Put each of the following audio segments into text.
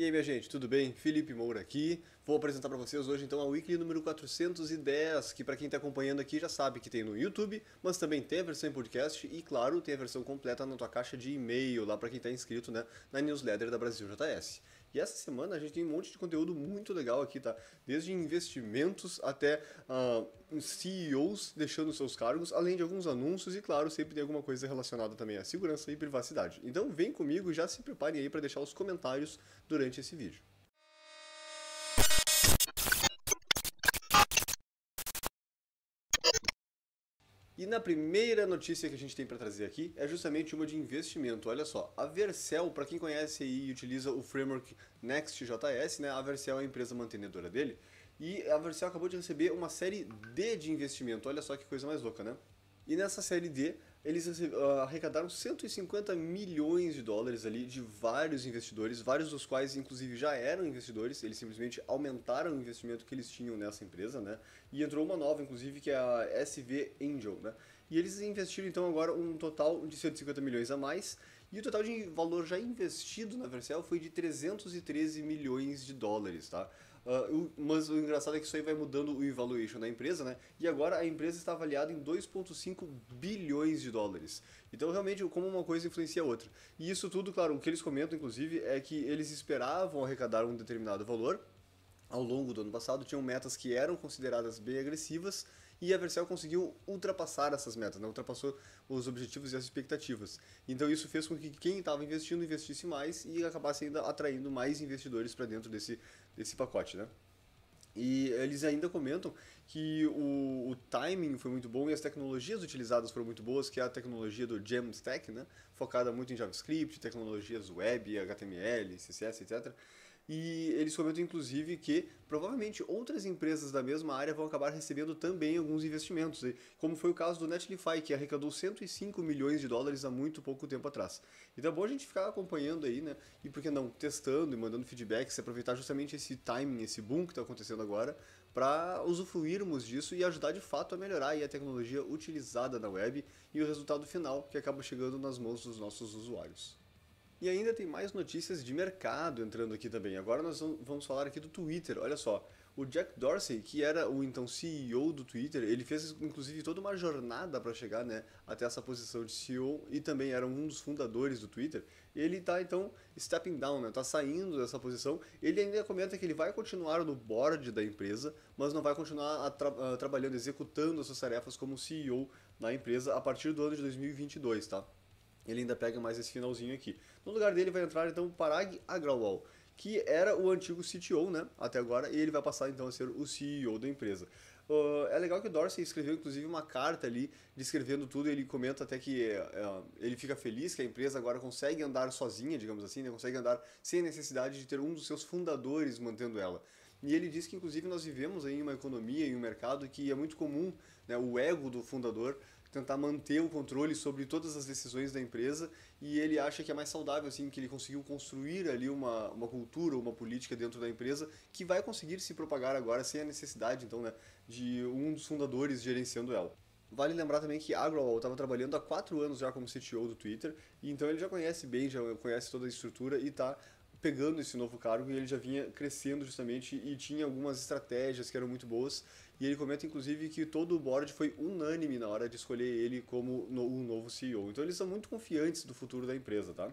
E aí, minha gente, tudo bem? Felipe Moura aqui. Vou apresentar para vocês hoje então a Weekly número 410, que para quem está acompanhando aqui já sabe que tem no YouTube, mas também tem a versão em podcast e, claro, tem a versão completa na tua caixa de e-mail, lá para quem está inscrito né, na newsletter da Brasil JS. E essa semana a gente tem um monte de conteúdo muito legal aqui, tá? Desde investimentos até uh, ah, CEOs deixando seus cargos, além de alguns anúncios e, claro, sempre tem alguma coisa relacionada também à segurança e privacidade. Então vem comigo e já se preparem aí para deixar os comentários durante esse vídeo. E na primeira notícia que a gente tem para trazer aqui é justamente uma de investimento. Olha só, a Vercel, para quem conhece e utiliza o framework Next.js, né? A Vercel é a empresa mantenedora dele. E a Vercel acabou de receber uma série D de investimento. Olha só que coisa mais louca, né? E nessa série D, eles ah, arrecadaram 150 milhões de dólares ali de vários investidores, vários dos quais inclusive já eram investidores, eles simplesmente aumentaram o investimento que eles tinham nessa empresa, né? E entrou uma nova, inclusive, que é a SV Angel, né? E eles investiram então agora um total de 150 milhões a mais, e o total de valor já investido na Vercel foi de 313 milhões de dólares, tá? Uh, mas o engraçado é que isso aí vai mudando o valuation da empresa, né? E agora a empresa está avaliada em 2,5 bilhões de dólares. Então, realmente, como uma coisa influencia a outra. E isso tudo, claro, o que eles comentam, inclusive, é que eles esperavam arrecadar um determinado valor ao longo do ano passado, tinham metas que eram consideradas bem agressivas e a Vercel conseguiu ultrapassar essas metas, né? ultrapassou os objetivos e as expectativas. Então isso fez com que quem estava investindo investisse mais e acabasse ainda atraindo mais investidores para dentro desse desse pacote, né? E eles ainda comentam que o, o, timing foi muito bom e as tecnologias utilizadas foram muito boas, que é a tecnologia do Jamstack, né? focada muito em JavaScript, tecnologias web, HTML, CSS, etc e eles comentam inclusive que provavelmente outras empresas da mesma área vão acabar recebendo também alguns investimentos, como foi o caso do Netlify, que arrecadou 105 milhões de dólares há muito pouco tempo atrás. Então é bom a gente ficar acompanhando aí, né? E por que não, testando e mandando feedbacks aproveitar justamente esse timing, esse boom que está acontecendo agora, para usufruirmos disso e ajudar de fato a melhorar a tecnologia utilizada na web e o resultado final que acaba chegando nas mãos dos nossos usuários. E ainda tem mais notícias de mercado entrando aqui também. Agora nós vamos falar aqui do Twitter. Olha só, o Jack Dorsey, que era o então CEO do Twitter, ele fez inclusive toda uma jornada para chegar né, até essa posição de CEO e também era um dos fundadores do Twitter. Ele está então stepping down, está né, tá saindo dessa posição. Ele ainda comenta que ele vai continuar no board da empresa, mas não vai continuar tra trabalhando, executando as suas tarefas como CEO na empresa a partir do ano de 2022, tá? Ele ainda pega mais esse finalzinho aqui. No lugar dele vai entrar então o Parag Agrawal, que era o antigo CTO, né? Até agora, e ele vai passar então a ser o CEO da empresa. Uh, é legal que o Dorsey escreveu inclusive uma carta ali descrevendo tudo. Ele comenta até que uh, ele fica feliz que a empresa agora consegue andar sozinha, digamos assim, né? consegue andar sem necessidade de ter um dos seus fundadores mantendo ela. E ele diz que inclusive nós vivemos aí uma economia e um mercado que é muito comum né, o ego do fundador tentar manter o controle sobre todas as decisões da empresa e ele acha que é mais saudável assim que ele conseguiu construir ali uma, uma cultura, uma política dentro da empresa que vai conseguir se propagar agora sem a necessidade então né, de um dos fundadores gerenciando ela. Vale lembrar também que Agrawal estava trabalhando há quatro anos já como CTO do Twitter, e então ele já conhece bem, já conhece toda a estrutura e está pegando esse novo cargo e ele já vinha crescendo justamente e tinha algumas estratégias que eram muito boas. E ele comenta inclusive que todo o board foi unânime na hora de escolher ele como o no, um novo CEO. Então eles são muito confiantes do futuro da empresa, tá?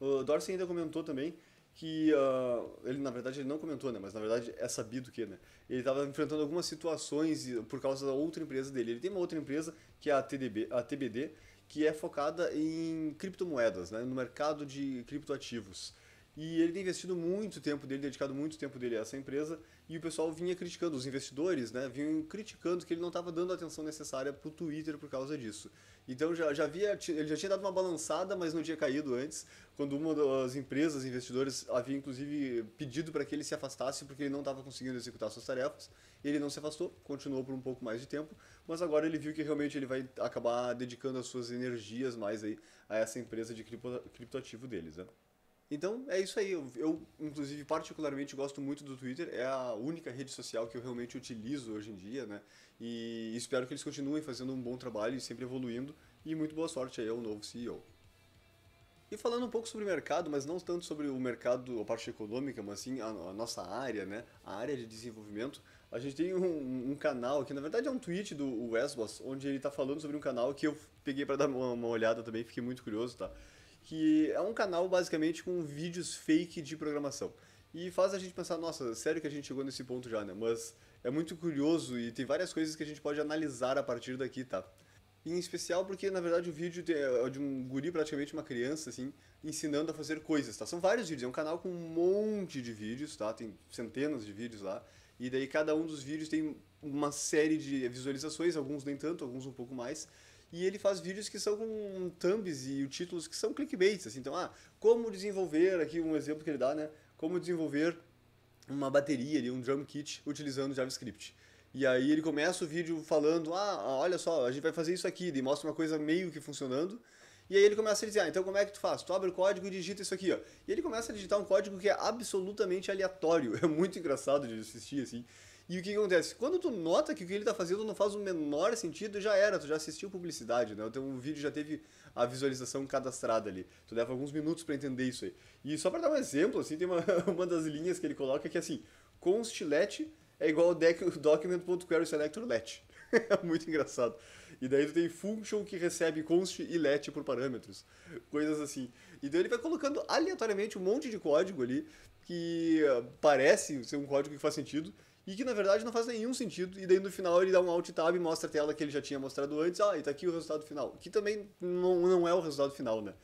O Dorsey ainda comentou também que uh, ele na verdade ele não comentou, né? Mas na verdade é sabido que, né? Ele estava enfrentando algumas situações por causa da outra empresa dele. Ele tem uma outra empresa que é a TDB, a TBD, que é focada em criptomoedas, né, no mercado de criptoativos. E ele tem investido muito tempo dele, dedicado muito tempo dele a essa empresa, e o pessoal vinha criticando, os investidores né, vinham criticando que ele não estava dando a atenção necessária para o Twitter por causa disso. Então já, já havia, ele já tinha dado uma balançada, mas não tinha caído antes, quando uma das empresas, investidores, havia inclusive pedido para que ele se afastasse porque ele não estava conseguindo executar suas tarefas. Ele não se afastou, continuou por um pouco mais de tempo, mas agora ele viu que realmente ele vai acabar dedicando as suas energias mais aí a essa empresa de cripto, criptoativo deles, né? Então é isso aí. Eu, eu, inclusive, particularmente gosto muito do Twitter. É a única rede social que eu realmente utilizo hoje em dia, né? E espero que eles continuem fazendo um bom trabalho e sempre evoluindo. E muito boa sorte aí ao novo CEO. E falando um pouco sobre o mercado, mas não tanto sobre o mercado, a parte econômica, mas sim a, a nossa área, né? A área de desenvolvimento. A gente tem um, um canal que na verdade é um tweet do Wesbos, onde ele tá falando sobre um canal que eu peguei para dar uma, uma, olhada também, fiquei muito curioso, tá? Que é um canal basicamente com vídeos fake de programação. E faz a gente pensar, nossa, sério que a gente chegou nesse ponto já, né? Mas é muito curioso e tem várias coisas que a gente pode analisar a partir daqui, tá? Em especial porque, na verdade, o vídeo é, é de um guri, praticamente uma criança, assim, ensinando a fazer coisas, tá? São vários vídeos, é um canal com um monte de vídeos, tá? Tem centenas de vídeos lá. E daí cada um dos vídeos tem uma série de visualizações, alguns nem tanto, alguns um pouco mais. E ele faz vídeos que são com thumbs e títulos que são clickbaits, assim. Então, ah, como desenvolver, aqui um exemplo que ele dá, né? Como desenvolver uma bateria ali, um drum kit utilizando JavaScript. E aí ele começa o vídeo falando, ah, olha só, a gente vai fazer isso aqui, ele mostra uma coisa meio que funcionando. E aí ele começa a dizer, ah, então como é que tu faz? Tu abre o código e digita isso aqui, ó. E ele começa a digitar um código que é absolutamente aleatório. É muito engraçado de assistir, assim. E o que, acontece? Quando tu nota que o que ele está fazendo não faz o menor sentido, já era, tu já assistiu publicidade, né? Então o vídeo já teve a visualização cadastrada ali. Tu leva alguns minutos para entender isso aí. E só para dar um exemplo, assim, tem uma, uma das linhas que ele coloca que é assim, const let é igual ao document.query É muito engraçado. E daí tu tem function que recebe const e let por parâmetros. Coisas assim. Então ele vai colocando aleatoriamente um monte de código ali que ah, parece ser um código que faz sentido e que na verdade não faz nenhum sentido. E daí no final ele dá um alt tab e mostra a tela que ele já tinha mostrado antes. Ah, e tá aqui o resultado final. Que também não, não é o resultado final, né?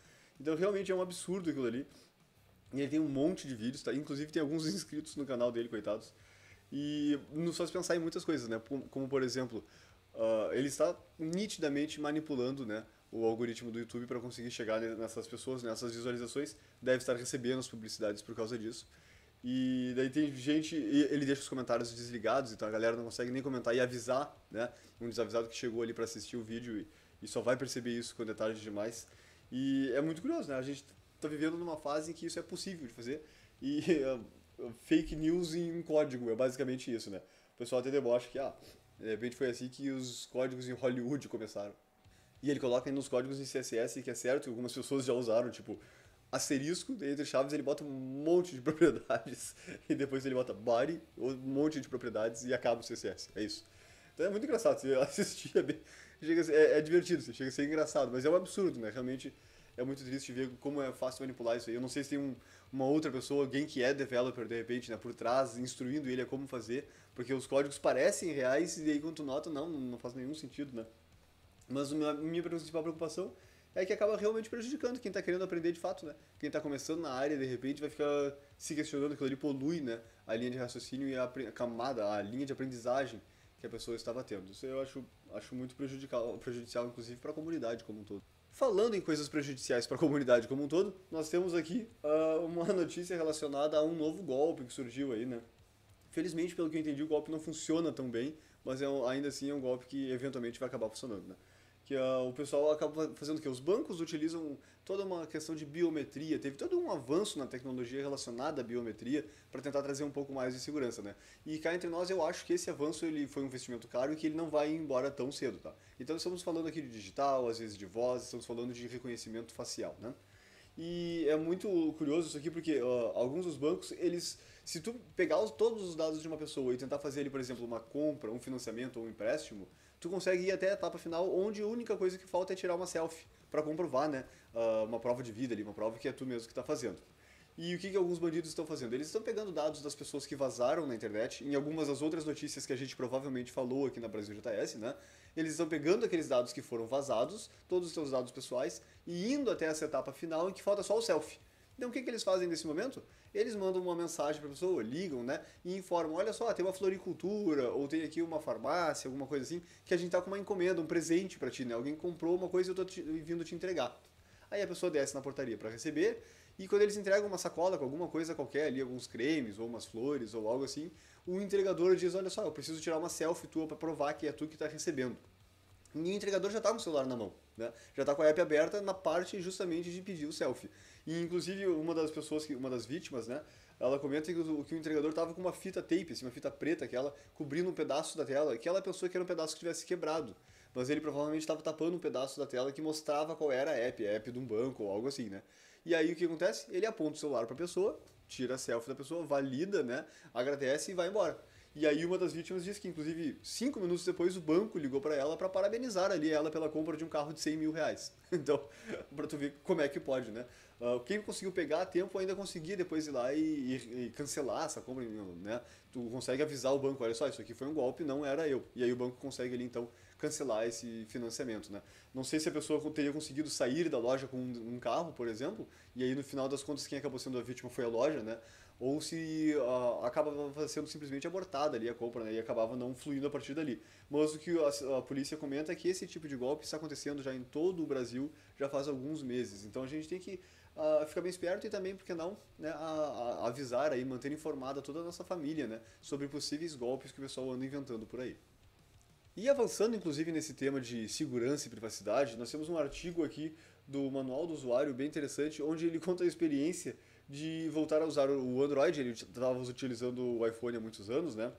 Então realmente é um absurdo aquilo ali. E ele tem um monte de vídeos, tá? Inclusive tem alguns inscritos no canal dele, coitados. E nos faz pensar em muitas coisas, né? Como, por exemplo, uh, ele está nitidamente manipulando, né? o algoritmo do YouTube para conseguir chegar nessas pessoas, nessas visualizações, deve estar recebendo as publicidades por causa disso. E daí tem gente, ele deixa os comentários desligados, então a galera não consegue nem comentar e avisar, né? Um desavisado que chegou ali para assistir o vídeo e, e, só vai perceber isso quando é tarde demais. E é muito curioso, né? A gente está vivendo numa fase em que isso é possível de fazer e uh, fake news em código é basicamente isso, né? O pessoal até debocha que, ah, de repente foi assim que os códigos em Hollywood começaram. E ele coloca nos códigos em CSS, que é certo, que algumas pessoas já usaram, tipo, asterisco, entre chaves ele bota um monte de propriedades, e depois ele bota body, um monte de propriedades, e acaba o CSS. É isso. Então é muito engraçado, você assistir, é, bem, chega, é, é divertido, chega a ser engraçado, mas é um absurdo, né? Realmente é muito triste ver como é fácil manipular isso aí. Eu não sei se tem um, uma outra pessoa, alguém que é developer de repente, né, por trás, instruindo ele a como fazer, porque os códigos parecem reais e aí quando tu nota, não, não faz nenhum sentido, né? Mas a minha principal preocupação é que acaba realmente prejudicando quem está querendo aprender de fato, né? Quem está começando na área, de repente, vai ficar se questionando, aquilo ali polui, né? A linha de raciocínio e a, a camada, a linha de aprendizagem que a pessoa estava tendo. Isso eu acho, acho muito prejudicial, prejudicial inclusive, para a comunidade como um todo. Falando em coisas prejudiciais para a comunidade como um todo, nós temos aqui uh, uma notícia relacionada a um novo golpe que surgiu aí, né? Felizmente, pelo que eu entendi, o golpe não funciona tão bem, mas é um, ainda assim é um golpe que eventualmente vai acabar funcionando, né? que uh, o pessoal acaba fazendo o que os bancos utilizam toda uma questão de biometria teve todo um avanço na tecnologia relacionada à biometria para tentar trazer um pouco mais de segurança né e cá entre nós eu acho que esse avanço ele foi um investimento caro e que ele não vai embora tão cedo tá então estamos falando aqui de digital às vezes de voz estamos falando de reconhecimento facial né e é muito curioso isso aqui porque uh, alguns dos bancos, eles se tu pegar os, todos os dados de uma pessoa e tentar fazer ele, por exemplo, uma compra, um financiamento ou um empréstimo, tu consegue ir até a etapa final, onde a única coisa que falta é tirar uma selfie para comprovar, né? Uh, uma prova de vida ali, uma prova que é tu mesmo que está fazendo. E o que, que alguns bandidos estão fazendo? Eles estão pegando dados das pessoas que vazaram na internet, em algumas das outras notícias que a gente provavelmente falou aqui na Brasil JS, né? Eles estão pegando aqueles dados que foram vazados, todos os seus dados pessoais, e indo até essa etapa final em que falta só o selfie. Então o que, que eles fazem nesse momento? Eles mandam uma mensagem para a pessoa, ligam, né? E informam, olha só, tem uma floricultura, ou tem aqui uma farmácia, alguma coisa assim, que a gente tá com uma encomenda, um presente para ti, né? Alguém comprou uma coisa e eu tô te, vindo te entregar. Aí a pessoa desce na portaria para receber, e quando eles entregam uma sacola com alguma coisa qualquer ali, alguns cremes, ou umas flores, ou algo assim, o entregador diz, olha só, eu preciso tirar uma selfie tua para provar que é tu que está recebendo. E o entregador já está com o celular na mão, né? Já está com a app aberta na parte justamente de pedir o selfie. E inclusive uma das pessoas que, uma das vítimas, né? Ela comenta que o, que o entregador estava com uma fita tape, assim, uma fita preta, que ela cobrindo um pedaço da tela, que ela pensou que era um pedaço que tivesse quebrado. Mas ele provavelmente estava tapando um pedaço da tela que mostrava qual era a app, a app de um banco ou algo assim, né? E aí o que acontece? Ele aponta o celular para a pessoa, tira a selfie da pessoa, valida, né? Agradece e vai embora. E aí uma das vítimas disse que, inclusive, cinco minutos depois, o banco ligou para ela para parabenizar ali ela pela compra de um carro de 100 mil reais. Então, para tu ver como é que pode, né? Uh, quem conseguiu pegar a tempo ainda conseguia depois ir lá e, e, e, cancelar essa compra, né? Tu consegue avisar o banco, olha só, isso aqui foi um golpe, não era eu. E aí o banco consegue ali, então, cancelar esse financiamento, né? Não sei se a pessoa teria conseguido sair da loja com um, um carro, por exemplo, e aí no final das contas quem acabou sendo a vítima foi a loja, né? ou se uh, acabava sendo simplesmente abortada ali a compra né, e acabava não fluindo a partir dali. Mas o que a, a, polícia comenta é que esse tipo de golpe está acontecendo já em todo o Brasil já faz alguns meses. Então a gente tem que uh, ficar bem esperto e também, porque não, né, a, a avisar aí, manter informada toda a nossa família né, sobre possíveis golpes que o pessoal anda inventando por aí. E avançando inclusive nesse tema de segurança e privacidade, nós temos um artigo aqui do Manual do Usuário bem interessante, onde ele conta a experiência de voltar a usar o Android. Ele estava utilizando o iPhone há muitos anos, né?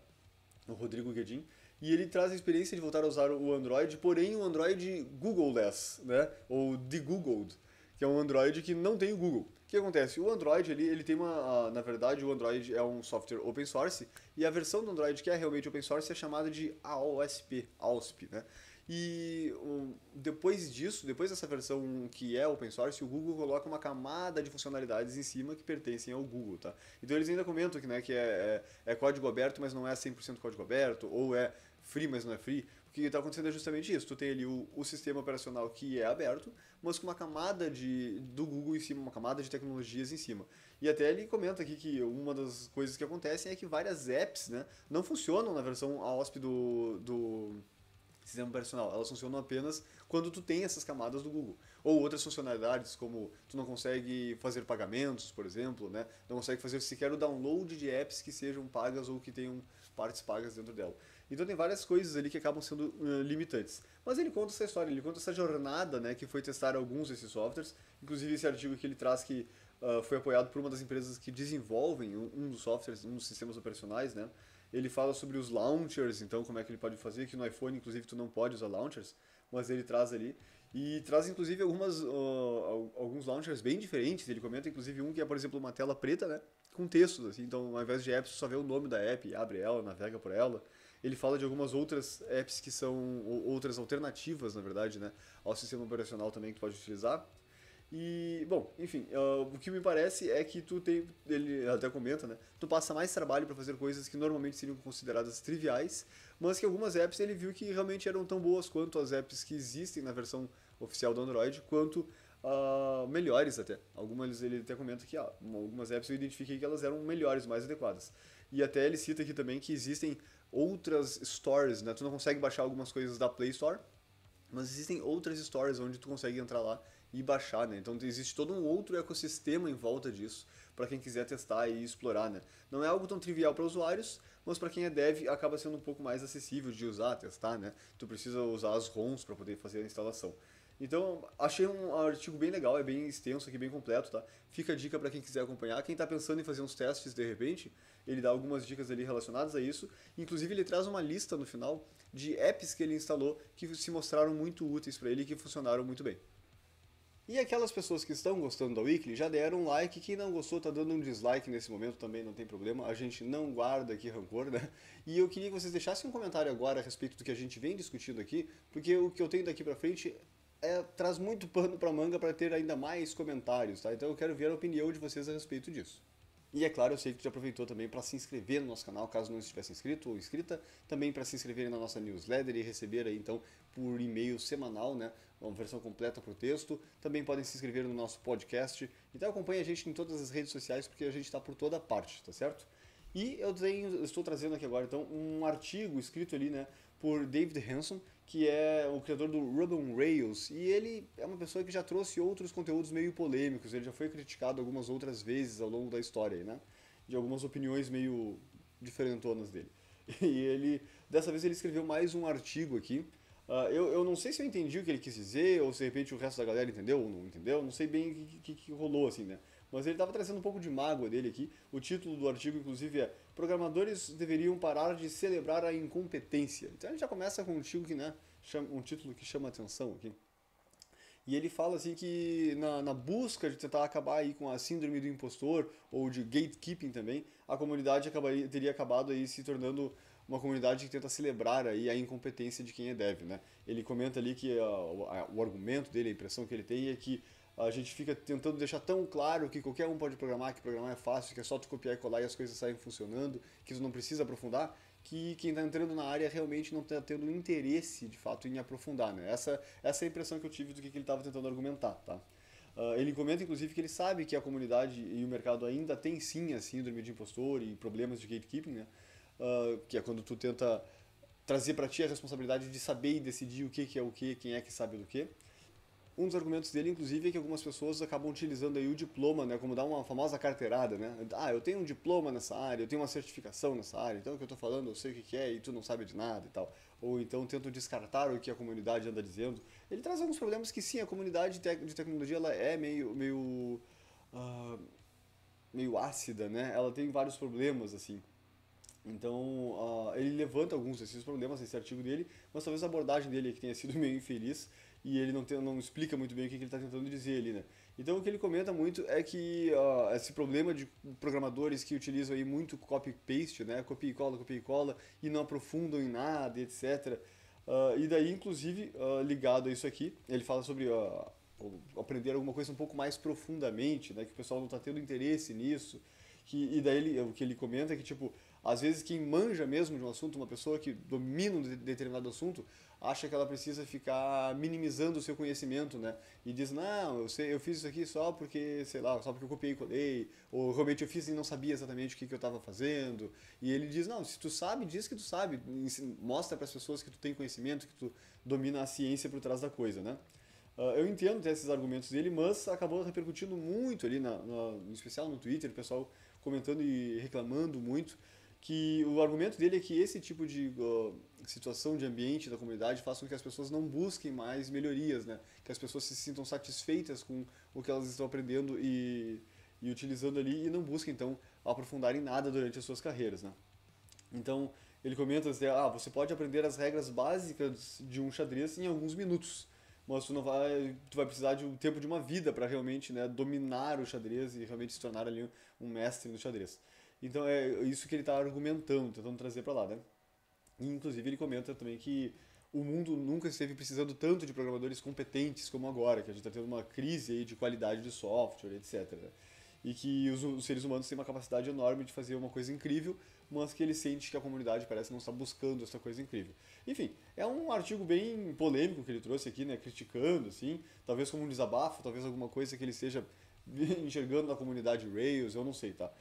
O Rodrigo Guedin. E ele traz a experiência de voltar a usar o Android, porém o Android Googleless, né? Ou de Googled, que é um Android que não tem o Google. O que acontece? O Android, ele, ele tem uma... Na verdade, o Android é um software open source, e a versão do Android que é realmente open source é chamada de AOSP, AOSP, né? E depois disso, depois dessa versão que é open source, o Google coloca uma camada de funcionalidades em cima que pertencem ao Google, tá? Então eles ainda comentam que, né, que é, é, é código aberto, mas não é 100% código aberto, ou é free, mas não é free. O que está acontecendo é justamente isso. Tu tem ali o, o, sistema operacional que é aberto, mas com uma camada de, do Google em cima, uma camada de tecnologias em cima. E até ele comenta aqui que uma das coisas que acontecem é que várias apps né, não funcionam na versão AOSP do, do sistema operacional. Elas funcionam apenas quando tu tem essas camadas do Google. Ou outras funcionalidades, como tu não consegue fazer pagamentos, por exemplo, né? não consegue fazer sequer o download de apps que sejam pagas ou que tenham partes pagas dentro dela. Então tem várias coisas ali que acabam sendo uh, limitantes. Mas ele conta essa história, ele conta essa jornada né, que foi testar alguns desses softwares, inclusive esse artigo que ele traz que uh, foi apoiado por uma das empresas que desenvolvem um, um dos softwares, um dos sistemas operacionais, né? Ele fala sobre os launchers, então como é que ele pode fazer, que no iPhone inclusive tu não pode usar launchers, mas ele traz ali. E traz inclusive algumas, uh, alguns launchers bem diferentes, ele comenta inclusive um que é, por exemplo, uma tela preta, né? Com textos, assim, então ao invés de apps, só vê o nome da app, abre ela, navega por ela. Ele fala de algumas outras apps que são outras alternativas, na verdade, né? Ao sistema operacional também que tu pode utilizar. E, bom, enfim, uh, o que me parece é que tu tem, ele até comenta, né? Tu passa mais trabalho para fazer coisas que normalmente seriam consideradas triviais, mas que algumas apps ele viu que realmente eram tão boas quanto as apps que existem na versão oficial do Android, quanto uh, melhores até. Algumas ele até comenta que ah, algumas apps eu identifiquei que elas eram melhores, mais adequadas. E até ele cita aqui também que existem outras stores, né? Tu não consegue baixar algumas coisas da Play Store, mas existem outras stores onde tu consegue entrar lá e baixar, né? Então existe todo um outro ecossistema em volta disso para quem quiser testar e explorar, né? Não é algo tão trivial para usuários, mas para quem é dev acaba sendo um pouco mais acessível de usar, testar, né? Tu precisa usar as ROMs para poder fazer a instalação. Então, achei um artigo bem legal, é bem extenso aqui, bem completo, tá? Fica a dica para quem quiser acompanhar. Quem está pensando em fazer uns testes de repente, ele dá algumas dicas ali relacionadas a isso. Inclusive, ele traz uma lista no final de apps que ele instalou que se mostraram muito úteis para ele e que funcionaram muito bem. E aquelas pessoas que estão gostando da Weekly já deram um like, quem não gostou tá dando um dislike nesse momento também, não tem problema, a gente não guarda aqui rancor, né? E eu queria que vocês deixassem um comentário agora a respeito do que a gente vem discutindo aqui, porque o que eu tenho daqui pra frente é, traz muito pano pra manga para ter ainda mais comentários, tá? Então eu quero ver a opinião de vocês a respeito disso. E é claro, eu sei que já aproveitou também para se inscrever no nosso canal, caso não estivesse inscrito ou inscrita, também para se inscrever na nossa newsletter e receber aí então por e-mail semanal, né, uma versão completa para o texto. Também podem se inscrever no nosso podcast. Então acompanhe a gente em todas as redes sociais porque a gente está por toda parte, tá certo? E eu, tenho, eu estou trazendo aqui agora então um artigo escrito ali, né, por David Hanson, que é o criador do Ruby on Rails, e ele é uma pessoa que já trouxe outros conteúdos meio polêmicos, ele já foi criticado algumas outras vezes ao longo da história, né? De algumas opiniões meio diferentonas dele. E ele, dessa vez ele escreveu mais um artigo aqui. Uh, eu, eu não sei se eu entendi o que ele quis dizer, ou se de repente o resto da galera entendeu ou não entendeu, não sei bem o que, que, que rolou assim, né? Mas ele estava trazendo um pouco de mágoa dele aqui. O título do artigo, inclusive, é programadores deveriam parar de celebrar a incompetência. Então a gente já começa com um título que, né, um título que chama atenção aqui. E ele fala assim que na, na, busca de tentar acabar aí com a síndrome do impostor ou de gatekeeping também, a comunidade acabaria, teria acabado aí se tornando uma comunidade que tenta celebrar aí a incompetência de quem é dev, né? Ele comenta ali que a, ah, a, o argumento dele, a impressão que ele tem é que a gente fica tentando deixar tão claro que qualquer um pode programar, que programar é fácil, que é só tu copiar e colar e as coisas saem funcionando, que tu não precisa aprofundar, que quem está entrando na área realmente não está tendo interesse, de fato, em aprofundar, né? Essa, essa é a impressão que eu tive do que, que ele estava tentando argumentar, tá? Uh, ele comenta, inclusive, que ele sabe que a comunidade e o mercado ainda tem, sim, a síndrome de impostor e problemas de gatekeeping, né? Uh, que é quando tu tenta trazer para ti a responsabilidade de saber e decidir o que, que é o que, quem é que sabe do que. Um dos argumentos dele, inclusive, é que algumas pessoas acabam utilizando aí o diploma, né, como dar uma famosa carteirada, né? Ah, eu tenho um diploma nessa área, eu tenho uma certificação nessa área, então o que eu estou falando eu sei o que é e tu não sabe de nada e tal. Ou então tentam descartar o que a comunidade anda dizendo. Ele traz alguns problemas que sim, a comunidade de tecnologia ela é meio, meio, uh, meio ácida, né? Ela tem vários problemas, assim. Então, uh, ele levanta alguns desses problemas nesse artigo dele, mas talvez a abordagem dele é que tenha sido meio infeliz, e ele não, tem, não explica muito bem o que, que ele está tentando dizer ali, né? Então o que ele comenta muito é que esse problema de programadores que utilizam aí muito copy-paste, né? Copia e cola, copia e cola, e não aprofundam em nada, etc. Uh, ah, e daí, inclusive, uh, ligado a isso aqui, ele fala sobre uh, aprender alguma coisa um pouco mais profundamente, né? Que o pessoal não está tendo interesse nisso. Que, e daí ele, o que ele comenta é que, tipo, às vezes quem manja mesmo de um assunto, uma pessoa que domina um determinado assunto, acha que ela precisa ficar minimizando o seu conhecimento, né? E diz, não, eu, sei, eu fiz isso aqui só porque, sei lá, só porque eu copiei e colei, ou realmente eu fiz e não sabia exatamente o que, que eu estava fazendo. E ele diz, não, se tu sabe, diz que tu sabe, mostra para as pessoas que tu tem conhecimento, que tu domina a ciência por trás da coisa, né? Ah, eu entendo esses argumentos dele, mas acabou repercutindo muito ali, na, na, em especial no Twitter, o pessoal comentando e reclamando muito que o argumento dele é que esse tipo de uh, situação de ambiente da comunidade faça com que as pessoas não busquem mais melhorias, né? Que as pessoas se sintam satisfeitas com o que elas estão aprendendo e, e utilizando ali e não busquem, então, aprofundar em nada durante as suas carreiras, né? Então, ele comenta, assim, ah, você pode aprender as regras básicas de um xadrez em alguns minutos, mas tu não vai, tu vai precisar de um tempo de uma vida para realmente, né, dominar o xadrez e realmente se tornar ali um mestre no xadrez. Então é isso que ele está argumentando, tentando trazer para lá, né? E, inclusive ele comenta também que o mundo nunca esteve precisando tanto de programadores competentes como agora, que a gente está tendo uma crise aí de qualidade de software, etc. Né? E que os, os, seres humanos têm uma capacidade enorme de fazer uma coisa incrível, mas que ele sente que a comunidade parece não estar buscando essa coisa incrível. Enfim, é um artigo bem polêmico que ele trouxe aqui, né, criticando, assim, talvez como um desabafo, talvez alguma coisa que ele esteja enxergando na comunidade Rails, eu não sei, tá?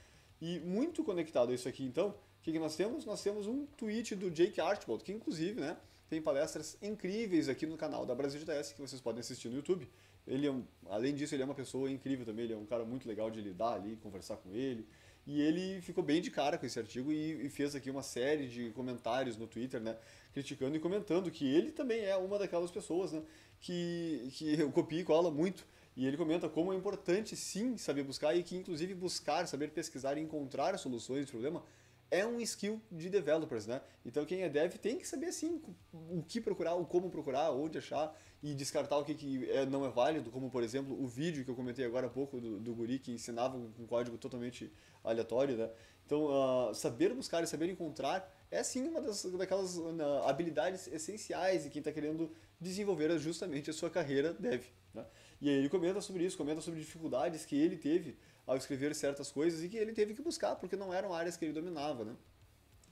E muito conectado a isso aqui, então, o que, que nós temos? Nós temos um tweet do Jake Archibald, que inclusive né, tem palestras incríveis aqui no canal da Brasil GTS, que vocês podem assistir no YouTube. Ele é um, além disso, ele é uma pessoa incrível também, ele é um cara muito legal de lidar ali, conversar com ele. E ele ficou bem de cara com esse artigo e, e fez aqui uma série de comentários no Twitter, né? Criticando e comentando que ele também é uma daquelas pessoas, né? Que, que eu copio e cola muito e ele comenta como é importante sim saber buscar e que inclusive buscar, saber pesquisar e encontrar soluções de problema é um skill de developers, né? Então quem é dev tem que saber sim o que procurar, o como procurar, onde achar e descartar o que, que é, não é válido, como por exemplo o vídeo que eu comentei agora há pouco do, do guri que ensinava um código totalmente aleatório, né? Então uh, saber buscar e saber encontrar é sim uma das, daquelas uh, habilidades essenciais de quem está querendo desenvolver justamente a sua carreira dev. Né? E aí ele comenta sobre isso, comenta sobre dificuldades que ele teve ao escrever certas coisas e que ele teve que buscar, porque não eram áreas que ele dominava, né?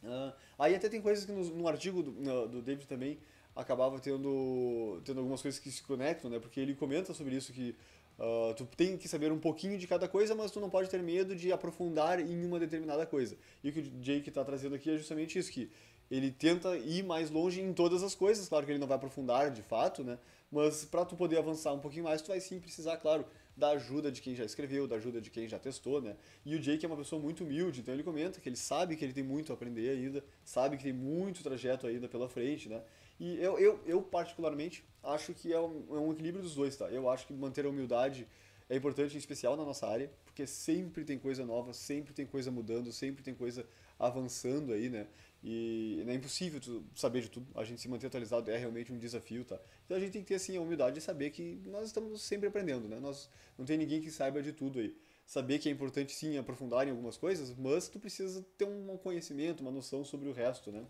Uh, aí até tem coisas que no, no artigo do, do, David também acabava tendo, tendo algumas coisas que se conectam, né? Porque ele comenta sobre isso que uh, tu tem que saber um pouquinho de cada coisa, mas tu não pode ter medo de aprofundar em uma determinada coisa. E o que o Jake está trazendo aqui é justamente isso, que ele tenta ir mais longe em todas as coisas, claro que ele não vai aprofundar de fato, né? Mas para tu poder avançar um pouquinho mais, tu vai sim precisar, claro, da ajuda de quem já escreveu, da ajuda de quem já testou, né? E o Jake é uma pessoa muito humilde, então ele comenta que ele sabe que ele tem muito a aprender ainda, sabe que tem muito trajeto ainda pela frente, né? E eu, eu, eu particularmente, acho que é um, é um equilíbrio dos dois, tá? Eu acho que manter a humildade é importante, em especial na nossa área, porque sempre tem coisa nova, sempre tem coisa mudando, sempre tem coisa avançando aí, né? E é impossível saber de tudo. A gente se manter atualizado é realmente um desafio, tá? Então a gente tem que ter assim a humildade de saber que nós estamos sempre aprendendo, né? Nós não tem ninguém que saiba de tudo aí. Saber que é importante sim aprofundar em algumas coisas, mas tu precisa ter um conhecimento, uma noção sobre o resto, né?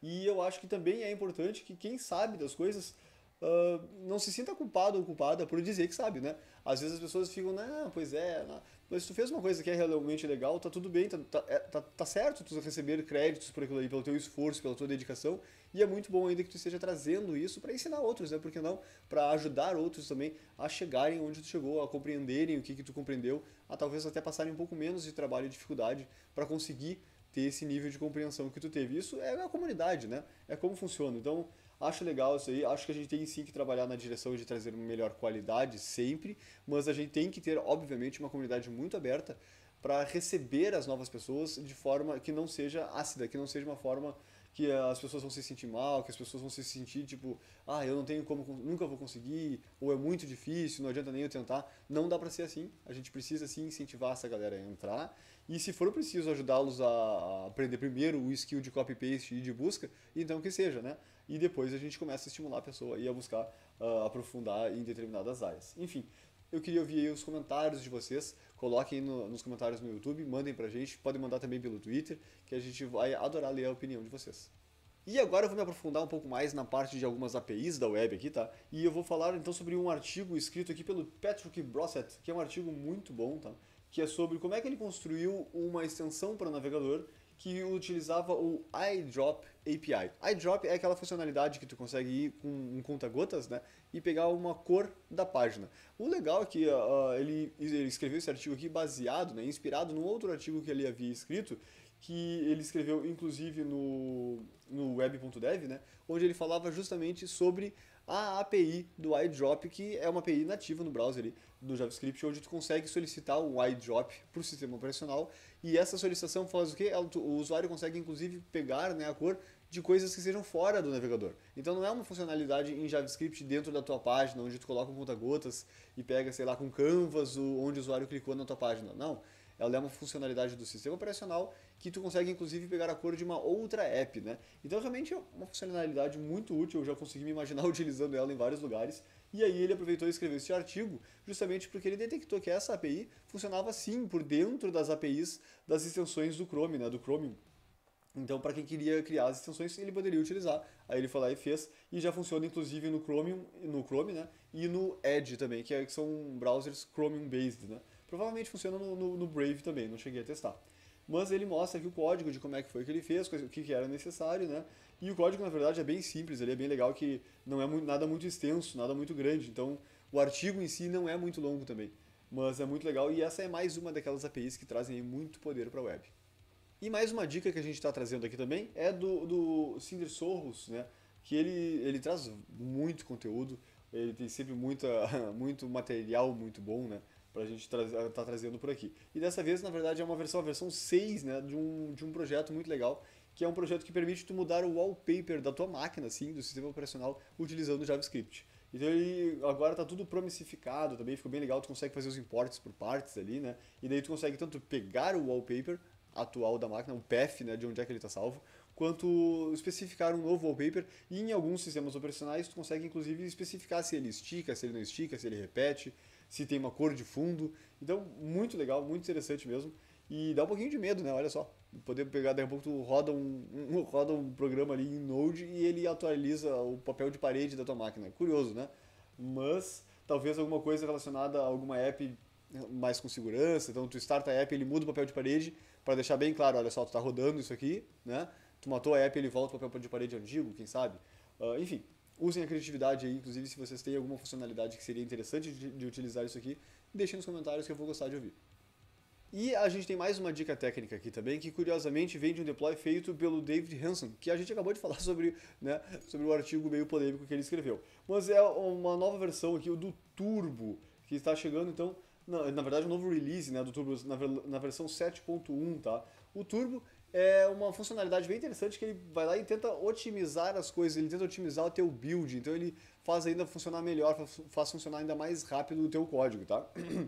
E eu acho que também é importante que quem sabe das coisas uh, não se sinta culpado ou culpada por dizer que sabe, né? Às vezes as pessoas ficam, né, pois é, não. mas tu fez uma coisa que é realmente legal, tá tudo bem, tá, tá, é, tá, tá certo tu receber créditos por aquilo aí, pelo teu esforço, pela tua dedicação, e é muito bom ainda que tu esteja trazendo isso para ensinar outros, né? Porque não, para ajudar outros também a chegarem onde tu chegou, a compreenderem o que que tu compreendeu, a talvez até passarem um pouco menos de trabalho e dificuldade para conseguir ter esse nível de compreensão que tu teve. Isso é a comunidade, né? É como funciona. Então, Acho legal isso aí. Acho que a gente tem sim que trabalhar na direção de trazer uma melhor qualidade sempre, mas a gente tem que ter, obviamente, uma comunidade muito aberta para receber as novas pessoas de forma que não seja ácida, que não seja uma forma que as pessoas vão se sentir mal, que as pessoas vão se sentir tipo, ah, eu não tenho como, nunca vou conseguir, ou é muito difícil, não adianta nem eu tentar. Não dá para ser assim. A gente precisa sim incentivar essa galera a entrar e se for preciso ajudá-los a aprender primeiro o skill de copy-paste e de busca, então que seja, né? E depois a gente começa a estimular a pessoa ir a buscar uh, aprofundar em determinadas áreas. Enfim, eu queria ouvir os comentários de vocês. Coloquem no, nos comentários no YouTube, mandem pra gente. Podem mandar também pelo Twitter, que a gente vai adorar ler a opinião de vocês. E agora eu vou me aprofundar um pouco mais na parte de algumas APIs da web aqui, tá? E eu vou falar então sobre um artigo escrito aqui pelo Patrick Brossett, que é um artigo muito bom, tá? que é sobre como é que ele construiu uma extensão para navegador que utilizava o iDrop API. iDrop é aquela funcionalidade que tu consegue ir com um conta-gotas né, e pegar uma cor da página. O legal é que uh, ele, ele, escreveu esse artigo aqui baseado, né, inspirado num outro artigo que ele havia escrito, que ele escreveu inclusive no, no web.dev, né, onde ele falava justamente sobre a API do iDrop, que é uma API nativa no browser, do JavaScript, onde tu consegue solicitar o IDROP para o sistema operacional e essa solicitação faz o quê? O usuário consegue inclusive pegar né, a cor de coisas que sejam fora do navegador. Então não é uma funcionalidade em JavaScript dentro da tua página, onde tu coloca um ponta-gotas e pega, sei lá, com canvas onde o usuário clicou na tua página. Não ela é uma funcionalidade do sistema operacional que tu consegue inclusive pegar a cor de uma outra app, né? Então realmente é uma funcionalidade muito útil, eu já consegui me imaginar utilizando ela em vários lugares e aí ele aproveitou e escreveu esse artigo justamente porque ele detectou que essa API funcionava sim por dentro das APIs das extensões do Chrome, né, do Chromium. Então, para quem queria criar as extensões, ele poderia utilizar. Aí ele foi lá e fez, e já funciona inclusive no Chromium, no Chrome, né, e no Edge também, que, é, que são browsers Chromium-based, né. Provavelmente funciona no, no, no Brave também, não cheguei a testar mas ele mostra aqui o código de como é que foi que ele fez, o que, era necessário, né? E o código, na verdade, é bem simples, ele é bem legal que não é muito, nada muito extenso, nada muito grande, então o artigo em si não é muito longo também, mas é muito legal e essa é mais uma daquelas APIs que trazem muito poder para a web. E mais uma dica que a gente está trazendo aqui também é do, do Cinder Sorros, né? que ele, ele traz muito conteúdo, ele tem sempre muita, muito material muito bom, né? para a gente estar eh, tá trazendo por aqui. E dessa vez, na verdade, é uma versão, a versão 6, né, de um, de um projeto muito legal, que é um projeto que permite tu mudar o wallpaper da tua máquina, assim, do sistema operacional, utilizando JavaScript. Então ele agora tá tudo promissificado também, ficou bem legal, tu consegue fazer os importes por partes ali, né? E daí tu consegue tanto pegar o wallpaper atual da máquina, o path, né, de onde é que ele está salvo, quanto especificar um novo wallpaper e em alguns sistemas operacionais tu consegue inclusive especificar se ele estica, se ele não estica, se ele repete, se tem uma cor de fundo. Então, muito legal, muito interessante mesmo. E dá um pouquinho de medo, né? Olha só. Poder pegar, daqui a pouco tu roda um, um roda um programa ali em Node e ele atualiza o papel de parede da tua máquina. Curioso, né? Mas talvez alguma coisa relacionada a alguma app mais com segurança. Então, tu starta a app, ele muda o papel de parede para deixar bem claro, olha só, tu tá rodando isso aqui, né? Tu matou a app, ele volta o papel de parede antigo, quem sabe? Uh, enfim, Usem a criatividade aí, inclusive se vocês têm alguma funcionalidade que seria interessante de, de utilizar isso aqui, deixem nos comentários que eu vou gostar de ouvir. E a gente tem mais uma dica técnica aqui também, que curiosamente vem de um deploy feito pelo David Hanson, que a gente acabou de falar sobre, né, sobre o artigo meio polêmico que ele escreveu. Mas é uma nova versão aqui, o do Turbo, que está chegando então, na, na verdade um novo release né, do Turbo na, na versão 7.1, tá? O Turbo é uma funcionalidade bem interessante que ele vai lá e tenta otimizar as coisas, ele tenta otimizar o teu build, então ele faz ainda funcionar melhor, faz funcionar ainda mais rápido o teu código, tá?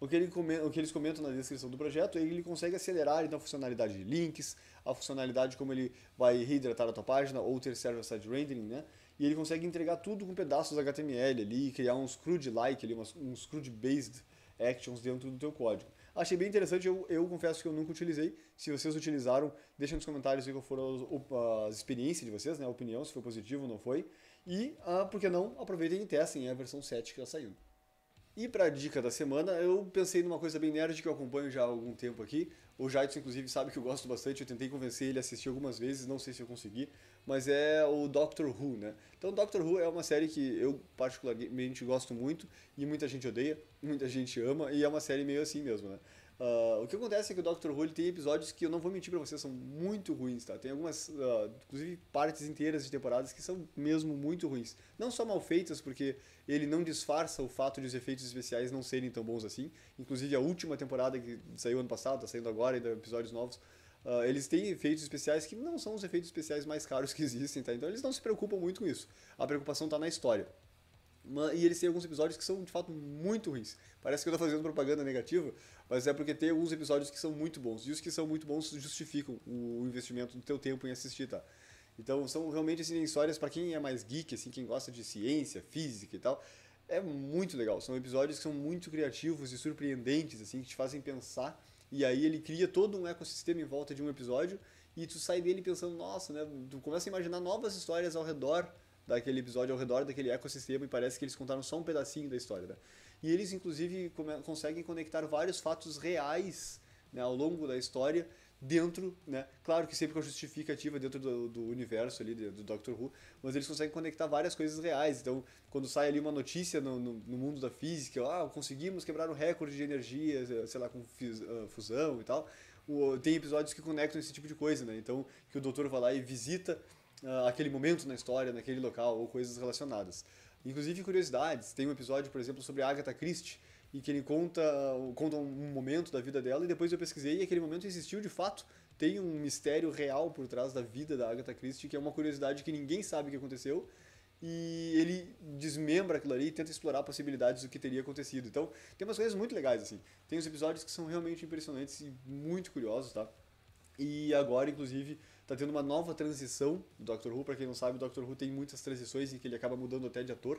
O que, ele, o que eles comentam na descrição do projeto, ele consegue acelerar então, a funcionalidade de links, a funcionalidade como ele vai reidratar a tua página ou ter server-side rendering, né? E ele consegue entregar tudo com pedaços HTML ali, criar uns CRUD-like, uns CRUD-based actions dentro do teu código. Achei bem interessante, eu, eu confesso que eu nunca utilizei. Se vocês utilizaram, deixem nos comentários que foram as, as, experiências de vocês, né? a opinião, se foi positivo ou não foi. E, ah, por que não, aproveitem e testem é a versão 7 que já saiu. E para a dica da semana, eu pensei numa coisa bem nerd que eu acompanho já há algum tempo aqui, o Jadson, inclusive, sabe que eu gosto bastante, eu tentei convencer ele a assistir algumas vezes, não sei se eu consegui, mas é o Doctor Who, né? Então, Doctor Who é uma série que eu particularmente gosto muito e muita gente odeia, muita gente ama, e é uma série meio assim mesmo, né? Uh, o que acontece é que o Dr. Who tem episódios que eu não vou mentir para vocês, são muito ruins, tá? Tem algumas, uh, inclusive partes inteiras de temporadas que são mesmo muito ruins. Não só mal feitas, porque ele não disfarça o fato de os efeitos especiais não serem tão bons assim. Inclusive a última temporada que saiu ano passado, tá saindo agora, ainda episódios novos. Uh, eles têm efeitos especiais que não são os efeitos especiais mais caros que existem, tá? Então eles não se preocupam muito com isso. A preocupação está na história. E eles têm alguns episódios que são, de fato, muito ruins. Parece que eu estou fazendo propaganda negativa, mas é porque tem alguns episódios que são muito bons. E os que são muito bons justificam o investimento do teu tempo em assistir, tá? Então, são realmente assim, histórias para quem é mais geek, assim, quem gosta de ciência, física e tal. É muito legal. São episódios que são muito criativos e surpreendentes, assim, que te fazem pensar. E aí ele cria todo um ecossistema em volta de um episódio e tu sai dele pensando, nossa, né? Tu começa a imaginar novas histórias ao redor daquele episódio, ao redor daquele ecossistema, e parece que eles contaram só um pedacinho da história. Né? E eles, inclusive, conseguem conectar vários fatos reais né, ao longo da história dentro, né? Claro que sempre com a justificativa dentro do, do universo ali do Doctor Who, mas eles conseguem conectar várias coisas reais. Então, quando sai ali uma notícia no, no, no mundo da física, ah, conseguimos quebrar um recorde de energia, sei lá, com uh, fusão e tal. O, tem episódios que conectam esse tipo de coisa, né? Então, que o doutor vai lá e visita uh, aquele momento na história, naquele local ou coisas relacionadas. Inclusive curiosidades, tem um episódio, por exemplo, sobre Agatha Christie, em que ele conta, ah, conta um momento da vida dela e depois eu pesquisei e aquele momento existiu de fato. Tem um mistério real por trás da vida da Agatha Christie, que é uma curiosidade que ninguém sabe o que aconteceu, e ele desmembra aquilo ali e tenta explorar possibilidades do que teria acontecido. Então, tem umas coisas muito legais, assim. Tem os episódios que são realmente impressionantes e muito curiosos, tá? E agora, inclusive, tá tendo uma nova transição do Doctor Who. Para quem não sabe, o Doctor Who tem muitas transições em que ele acaba mudando até de ator.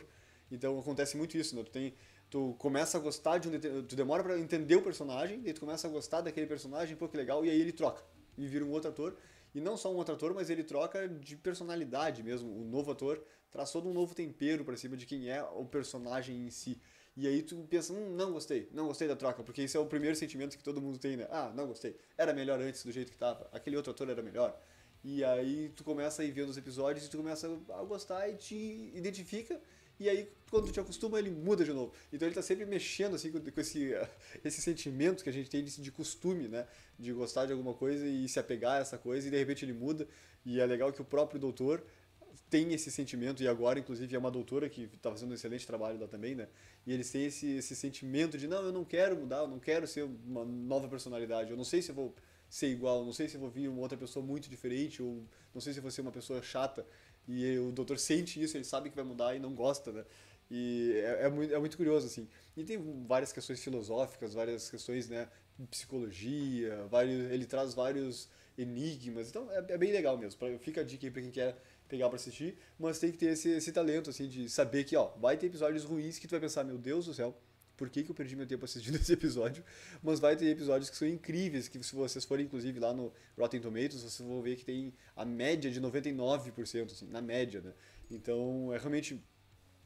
Então acontece muito isso, né? Tu, tem, tu começa a gostar de um. Tu demora para entender o personagem, e tu começa a gostar daquele personagem, pô, que legal, e aí ele troca. E vira um outro ator. E não só um outro ator, mas ele troca de personalidade mesmo. O novo ator traz todo um novo tempero para cima de quem é o personagem em si. E aí tu pensa, hum, não gostei, não gostei da troca, porque esse é o primeiro sentimento que todo mundo tem, né? Ah, não gostei, era melhor antes do jeito que tava, aquele outro ator era melhor. E aí tu começa a ir vendo os episódios e tu começa a gostar e te identifica. E aí, quando tu te acostuma, ele muda de novo. Então ele tá sempre mexendo assim com, com esse, esse sentimento que a gente tem de, de costume, né? De gostar de alguma coisa e se apegar a essa coisa, e de repente ele muda. E é legal que o próprio doutor têm esse sentimento, e agora, inclusive, é uma doutora que está fazendo um excelente trabalho lá também, né? E eles têm esse, esse sentimento de, não, eu não quero mudar, eu não quero ser uma nova personalidade, eu não sei se eu vou ser igual, não sei se eu vou vir uma outra pessoa muito diferente, ou não sei se eu vou ser uma pessoa chata. E o doutor sente isso, ele sabe que vai mudar e não gosta, né? E é, é, muito, é muito curioso, assim. E tem várias questões filosóficas, várias questões, né? Psicologia, vários, ele traz vários enigmas. Então é, é bem legal mesmo. Pra, fica a dica aí pra quem quer pegar para assistir, mas tem que ter esse, esse, talento, assim, de saber que, ó, vai ter episódios ruins que tu vai pensar, meu Deus do céu, por que, que eu perdi meu tempo assistindo esse episódio? Mas vai ter episódios que são incríveis, que se vocês forem, inclusive, lá no Rotten Tomatoes, vocês vão ver que tem a média de 99%, assim, na média, né? Então, é realmente...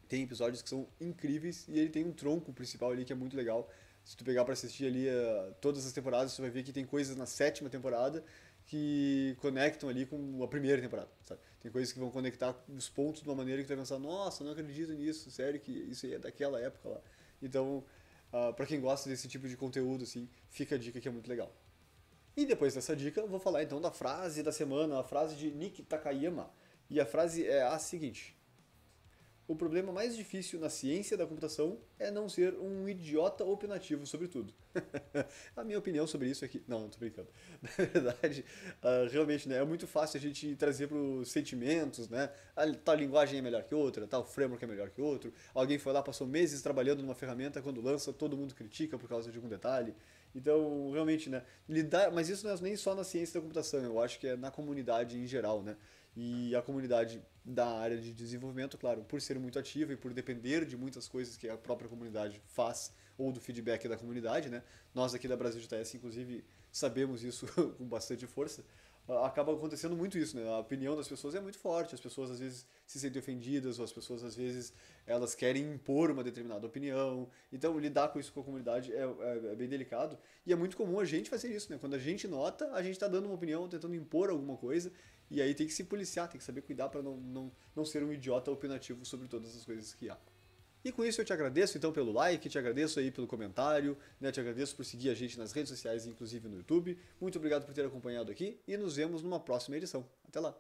Tem episódios que são incríveis e ele tem um tronco principal ali que é muito legal. Se tu pegar para assistir ali uh, todas as temporadas, você vai ver que tem coisas na sétima temporada que conectam ali com a primeira temporada, sabe? Tem coisas que vão conectar os pontos de uma maneira que tu vai pensar, nossa, não acredito nisso, sério que isso aí é daquela época lá. Então, uh, ah, para quem gosta desse tipo de conteúdo, assim, fica a dica que é muito legal. E depois dessa dica, vou falar então da frase da semana, a frase de Nick Takayama. E a frase é a seguinte: o problema mais difícil na ciência da computação é não ser um idiota opinativo sobre tudo. a minha opinião sobre isso é que. Não, não tô brincando. Na verdade, uh, realmente, né? É muito fácil a gente trazer para os sentimentos, né? A tal linguagem é melhor que outra, tal framework é melhor que outro. Alguém foi lá, passou meses trabalhando numa ferramenta, quando lança, todo mundo critica por causa de algum detalhe. Então, realmente, né? Lidar, mas isso não é nem só na ciência da computação, eu acho que é na comunidade em geral, né? E a comunidade da área de desenvolvimento, claro, por ser muito ativa e por depender de muitas coisas que a própria comunidade faz ou do feedback da comunidade, né? Nós aqui da Brasil de TS, inclusive, sabemos isso com bastante força. Acaba acontecendo muito isso, né? A opinião das pessoas é muito forte, as pessoas às vezes se sentem ofendidas, ou as pessoas às vezes elas querem impor uma determinada opinião. Então, lidar com isso com a comunidade é, é, é bem delicado. E é muito comum a gente fazer isso, né? Quando a gente nota, a gente está dando uma opinião, tentando impor alguma coisa, e aí tem que se policiar, tem que saber cuidar para não, não, não ser um idiota opinativo sobre todas as coisas que há. E com isso eu te agradeço então pelo like, te agradeço aí pelo comentário, né? te agradeço por seguir a gente nas redes sociais, inclusive no YouTube. Muito obrigado por ter acompanhado aqui e nos vemos numa próxima edição. Até lá!